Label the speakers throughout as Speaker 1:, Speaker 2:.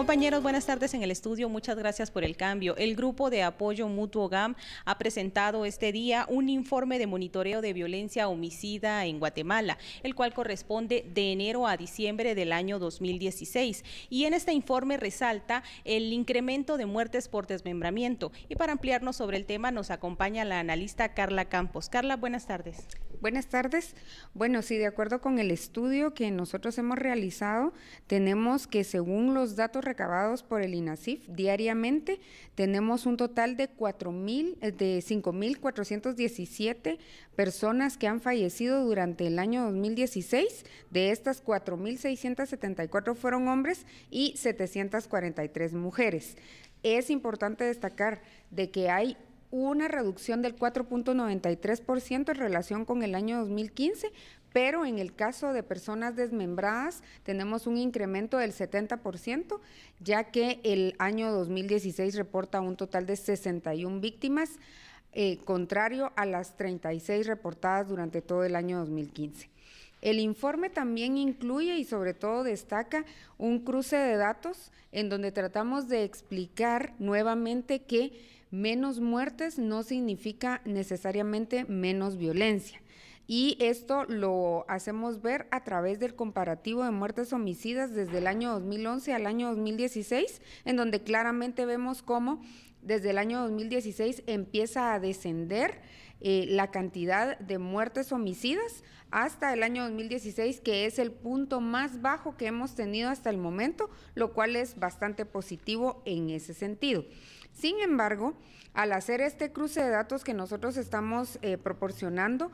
Speaker 1: Compañeros, buenas tardes en el estudio. Muchas gracias por el cambio. El Grupo de Apoyo Mutuo GAM ha presentado este día un informe de monitoreo de violencia homicida en Guatemala, el cual corresponde de enero a diciembre del año 2016. Y en este informe resalta el incremento de muertes por desmembramiento. Y para ampliarnos sobre el tema nos acompaña la analista Carla Campos. Carla, buenas tardes.
Speaker 2: Buenas tardes. Bueno, sí, de acuerdo con el estudio que nosotros hemos realizado, tenemos que según los datos recabados por el INASIF diariamente, tenemos un total de de 5.417 personas que han fallecido durante el año 2016. De estas 4.674 fueron hombres y 743 mujeres. Es importante destacar de que hay una reducción del 4.93% en relación con el año 2015, pero en el caso de personas desmembradas tenemos un incremento del 70%, ya que el año 2016 reporta un total de 61 víctimas, eh, contrario a las 36 reportadas durante todo el año 2015. El informe también incluye y sobre todo destaca un cruce de datos en donde tratamos de explicar nuevamente que menos muertes no significa necesariamente menos violencia. Y esto lo hacemos ver a través del comparativo de muertes homicidas desde el año 2011 al año 2016, en donde claramente vemos cómo desde el año 2016 empieza a descender eh, la cantidad de muertes homicidas hasta el año 2016, que es el punto más bajo que hemos tenido hasta el momento, lo cual es bastante positivo en ese sentido. Sin embargo, al hacer este cruce de datos que nosotros estamos eh, proporcionando,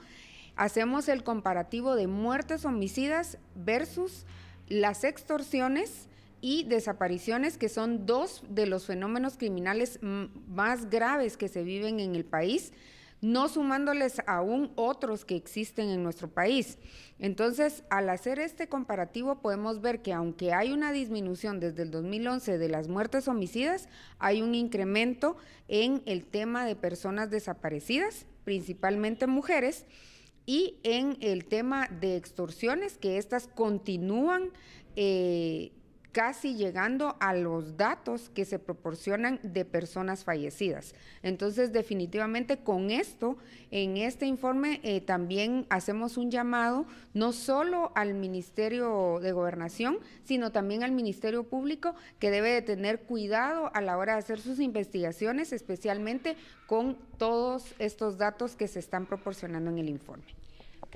Speaker 2: hacemos el comparativo de muertes homicidas versus las extorsiones y desapariciones, que son dos de los fenómenos criminales más graves que se viven en el país no sumándoles aún otros que existen en nuestro país. Entonces, al hacer este comparativo podemos ver que aunque hay una disminución desde el 2011 de las muertes homicidas, hay un incremento en el tema de personas desaparecidas, principalmente mujeres, y en el tema de extorsiones, que estas continúan. Eh, casi llegando a los datos que se proporcionan de personas fallecidas. Entonces, definitivamente con esto, en este informe eh, también hacemos un llamado no solo al Ministerio de Gobernación, sino también al Ministerio Público, que debe de tener cuidado a la hora de hacer sus investigaciones, especialmente con todos estos datos que se están proporcionando en el informe.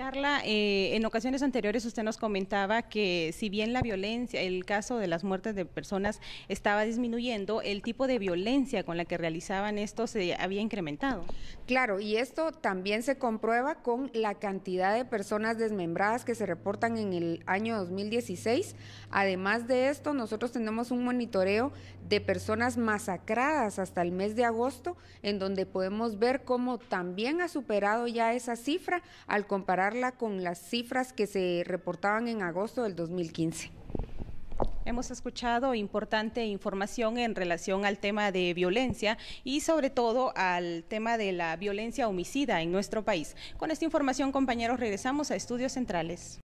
Speaker 1: Carla, eh, en ocasiones anteriores usted nos comentaba que si bien la violencia, el caso de las muertes de personas estaba disminuyendo, el tipo de violencia con la que realizaban esto se había incrementado.
Speaker 2: Claro, y esto también se comprueba con la cantidad de personas desmembradas que se reportan en el año 2016. Además de esto, nosotros tenemos un monitoreo de personas masacradas hasta el mes de agosto, en donde podemos ver cómo también ha superado ya esa cifra al comparar con las cifras que se reportaban en agosto del 2015. Hemos escuchado
Speaker 1: importante información en relación al tema de violencia y sobre todo al tema de la violencia homicida en nuestro país. Con esta información, compañeros, regresamos a Estudios Centrales.